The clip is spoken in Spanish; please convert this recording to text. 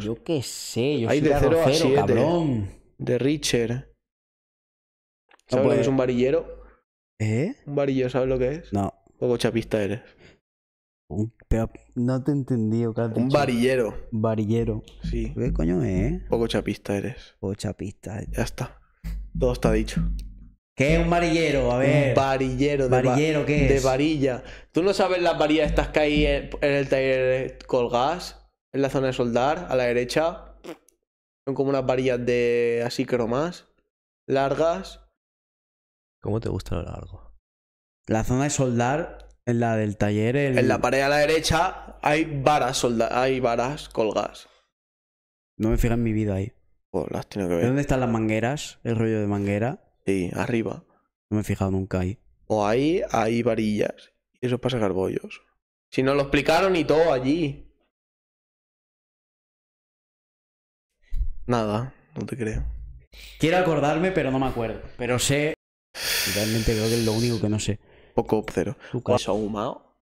Yo qué sé, yo Hay de 0 Cabrón. De Richard. ¿Sabes lo que es un varillero? ¿Eh? ¿Un varillero sabes lo que es? No. Poco chapista eres. no te he entendido, Un varillero. Varillero. Sí. ¿Qué coño es? Poco chapista eres. Poco chapista. Eh. Ya está. Todo está dicho. ¿Qué es un varillero? A ver. Un varillero. ¿Varillero de qué es? De varilla. ¿Tú no sabes las varillas estas que hay en, el taller eh, colgás? en la zona de soldar, a la derecha. Son como unas varillas de así cromas, largas. ¿Cómo te gusta lo largo? La zona de soldar, en la del taller. En la pared a la derecha hay varas, solda hay varas colgadas. No me fijas en mi vida ahí. Oh, las que ver. ¿Dónde están las mangueras? El rollo de manguera. Sí, arriba. No me he fijado nunca ahí. O ahí hay varillas. Y eso pasa para Si no lo explicaron y todo allí. Nada, no te creo. Quiero acordarme, pero no me acuerdo. Pero sé. Realmente creo que es lo único que no sé. Poco cero. Su pues caso ahumado.